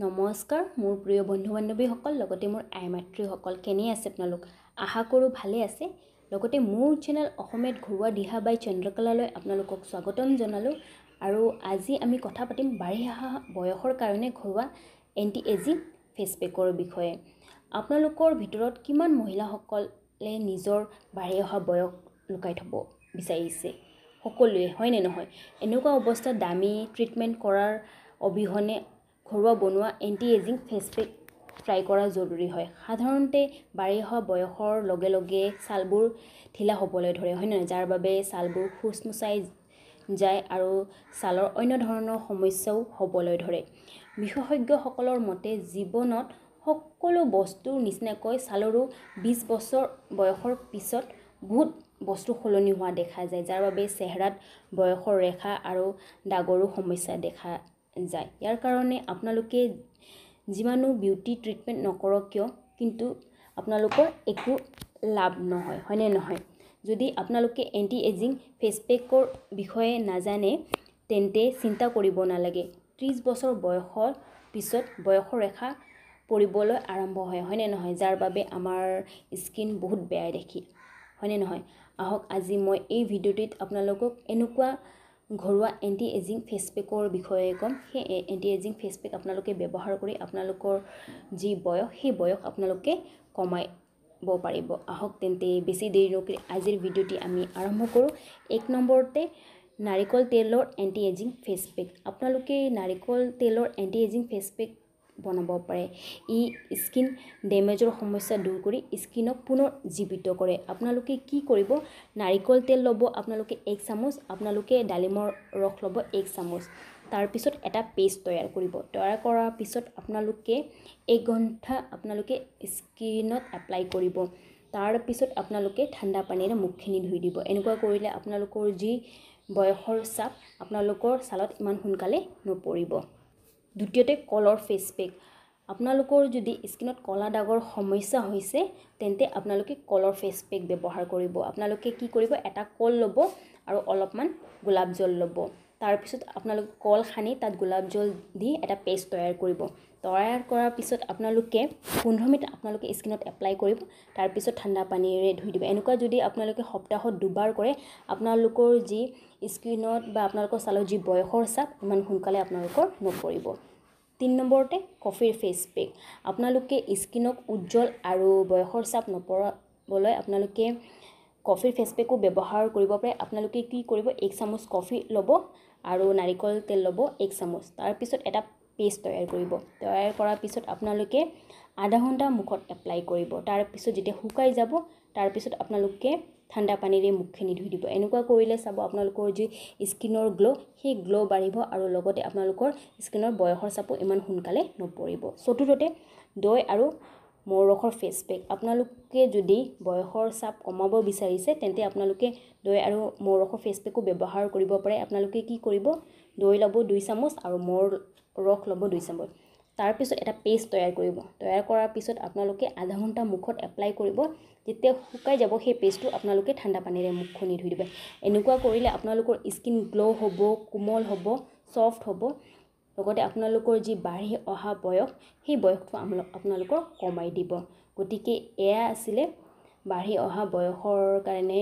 নমস্কাৰ মোৰ প্ৰিয় বন্ধু বান্ধৱীসকল লগতে মোৰ আই মাতৃসকল কেনে আছে আপোনালোক আশা কৰোঁ ভালে আছে লগতে মোৰ চেনেল অসমীয়াত ঘৰুৱা দিহাবাই চন্দ্ৰকলালৈ আপোনালোকক স্বাগতম জনালোঁ আৰু আজি আমি কথা পাতিম বাঢ়ি অহা বয়সৰ কাৰণে ঘৰুৱা এণ্টি এজিং ফেচ পেকৰ বিষয়ে আপোনালোকৰ ভিতৰত কিমান মহিলাসকলে নিজৰ বাঢ়ি অহা বয়স লুকাই থ'ব বিচাৰিছে সকলোৱে হয়নে নহয় এনেকুৱা অৱস্থাত দামী ট্ৰিটমেণ্ট কৰাৰ অবিহনে ঘৰুৱা বনোৱা anti ageing face pack try কৰা জৰুৰী হয় সাধাৰণতে বাঢ়ি অহা বয়সৰ লগে লগে ছালবোৰ ঢিলা হ'বলৈ ধৰে হয় নহয় যাৰ বাবে ছালবোৰ খোচমোচাই যায় আৰু ছালৰ অন্য ধৰণৰ সমস্যাও হ'বলৈ ধৰে বিশেষজ্ঞসকলৰ মতে জীৱনত সকলো বস্তুৰ নিচিনাকৈ ছালৰো বিছ বছৰ বয়সৰ পিছত বহুত বস্তু সলনি হোৱা দেখা যায় যাৰ বাবে চেহেৰাত বয়সৰ ৰেখা আৰু দাগৰো সমস্যা দেখা যায় ইয়াৰ কাৰণে আপোনালোকে যিমানো বিউটি ট্ৰিটমেণ্ট নকৰক কিয় কিন্তু আপোনালোকৰ একো লাভ নহয় হয়নে নহয় যদি আপোনালোকে এণ্টি এজিং ফেচ পেকৰ বিষয়ে নাজানে তেন্তে চিন্তা কৰিব নালাগে ত্ৰিছ বছৰ বয়সৰ পিছত বয়সৰ ৰেখা পৰিবলৈ আৰম্ভ হয় হয়নে নহয় যাৰ বাবে আমাৰ স্কিন বহুত বেয়াই দেখি হয়নে নহয় আহক আজি মই এই ভিডিঅ'টিত আপোনালোকক এনেকুৱা ঘৰুৱা এণ্টি এজিং ফেচপেকৰ বিষয়ে ক'ম সেই এণ্টি এজিং ফেচপেক আপোনালোকে ব্যৱহাৰ কৰি আপোনালোকৰ যি বয়স সেই বয়স আপোনালোকে কমাব পাৰিব আহক তেন্তে বেছি দেৰি নকৰি আজিৰ ভিডিঅ'টি আমি আৰম্ভ কৰোঁ এক নম্বৰতে নাৰিকল তেলৰ এণ্টি এজিং ফেচপেক আপোনালোকে নাৰিকল তেলৰ এণ্টি এজিং ফেচপেক বনাব পাৰে ই স্কিন ডেমেজৰ সমস্যা দূৰ কৰি স্কিনক পুনৰ জীৱিত কৰে আপোনালোকে কি কৰিব নাৰিকল তেল ল'ব আপোনালোকে এক চামুচ আপোনালোকে ডালিমৰ ৰস ল'ব এক চামুচ তাৰপিছত এটা পেষ্ট তৈয়াৰ কৰিব তৈয়াৰ কৰাৰ পিছত আপোনালোকে এক ঘণ্টা আপোনালোকে স্কিনত এপ্লাই কৰিব তাৰপিছত আপোনালোকে ঠাণ্ডা পানীৰে মুখখিনি ধুই দিব এনেকুৱা কৰিলে আপোনালোকৰ যি বয়সৰ চাপ আপোনালোকৰ ছালত ইমান সোনকালে নপৰিব দ্বিতীয়তে কলৰ ফেচ পেক আপোনালোকৰ যদি স্কিনত কলা দাগৰ সমস্যা হৈছে তেন্তে আপোনালোকে কলৰ ফেচ পেক ব্যৱহাৰ কৰিব আপোনালোকে কি কৰিব এটা কল ল'ব আৰু অলপমান গোলাপ জল ল'ব তাৰপিছত আপোনালোকে কল সানি তাত গোলাপ জল দি এটা পেষ্ট তৈয়াৰ কৰিব তৈয়াৰ কৰাৰ পিছত আপোনালোকে পোন্ধৰ মিনিট আপোনালোকে স্কিনত এপ্লাই কৰিব তাৰপিছত ঠাণ্ডা পানীৰে ধুই দিব এনেকুৱা যদি আপোনালোকে সপ্তাহত দুবাৰ কৰে আপোনালোকৰ যি স্কিনত বা আপোনালোকৰ ছালৰ যি বয়সৰ চাপ ইমান সোনকালে আপোনালোকৰ নপৰিব তিনি নম্বৰতে কফিৰ ফেচ পেক আপোনালোকে স্কিনক উজ্জ্বল আৰু বয়সৰ চাপ নপৰাবলৈ আপোনালোকে কফিৰ ফেচ পেকো ব্যৱহাৰ কৰিব পাৰে আপোনালোকে কি কৰিব এক চামুচ কফি ল'ব আৰু নাৰিকল তেল ল'ব এক চামুচ তাৰপিছত এটা পেষ্ট তৈয়াৰ কৰিব তৈয়াৰ কৰাৰ পিছত আপোনালোকে আধা ঘণ্টা মুখত এপ্লাই কৰিব তাৰপিছত যেতিয়া শুকাই যাব তাৰপিছত আপোনালোকে ঠাণ্ডা পানীৰে মুখখিনি ধুই দিব এনেকুৱা কৰিলে চাব আপোনালোকৰ যি স্কিনৰ গ্ল' সেই গ্ল' বাঢ়িব আৰু লগতে আপোনালোকৰ স্কিনৰ বয়সৰ চাপো ইমান সোনকালে নপৰিব চতুৰ্থতে দৈ আৰু মৌৰসৰ ফেচ পেক আপোনালোকে যদি বয়সৰ চাপ কমাব বিচাৰিছে তেন্তে আপোনালোকে দৈ আৰু মৌৰসৰ ফেচ পেকো ব্যৱহাৰ কৰিব পাৰে আপোনালোকে কি কৰিব দৈ ল'ব দুই চামুচ আৰু মৰ ৰস ল'ব দুই চামুচ তাৰপিছত এটা পেষ্ট তৈয়াৰ কৰিব তৈয়াৰ কৰাৰ পিছত আপোনালোকে আধা ঘণ্টা মুখত এপ্লাই কৰিব যেতিয়া শুকাই যাব সেই পেষ্টটো আপোনালোকে ঠাণ্ডা পানীৰে মুখখনি ধুই দিব এনেকুৱা কৰিলে আপোনালোকৰ স্কিন গ্ল' হ'ব কোমল হ'ব ছফ্ট হ'ব লগতে আপোনালোকৰ যি বাঢ়ি অহা বয়স সেই বয়সটো আপোনালোকৰ কমাই দিব গতিকে এয়া আছিলে বাঢ়ি অহা বয়সৰ কাৰণে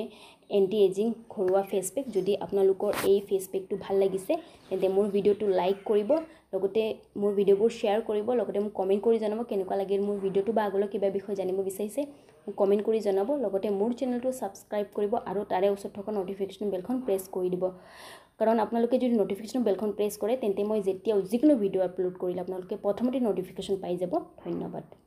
এণ্টি এজিং ঘৰুৱা ফেচপেক যদি আপোনালোকৰ এই ফেচপেকটো ভাল লাগিছে তেন্তে মোৰ ভিডিঅ'টো লাইক কৰিব লগতে মোৰ ভিডিঅ'বোৰ শ্বেয়াৰ কৰিব লগতে মোক কমেণ্ট কৰি জনাব কেনেকুৱা লাগিল মোৰ ভিডিঅ'টো বা আগলৈ কিবা বিষয়ে জানিব বিচাৰিছে মোক কমেণ্ট কৰি জনাব লগতে মোৰ চেনেলটো ছাবস্ক্ৰাইব কৰিব আৰু তাৰে ওচৰত থকা ন'টিফিকেশ্যন বেলখন প্ৰেছ কৰি দিব কাৰণ আপোনালোকে যদি ন'টিফিকেশ্যন বেলখন প্ৰেছ কৰে তেন্তে মই যেতিয়াও যিকোনো ভিডিঅ' আপলোড কৰিলে আপোনালোকে প্ৰথমতে ন'টিফিকেশ্যন পাই যাব ধন্যবাদ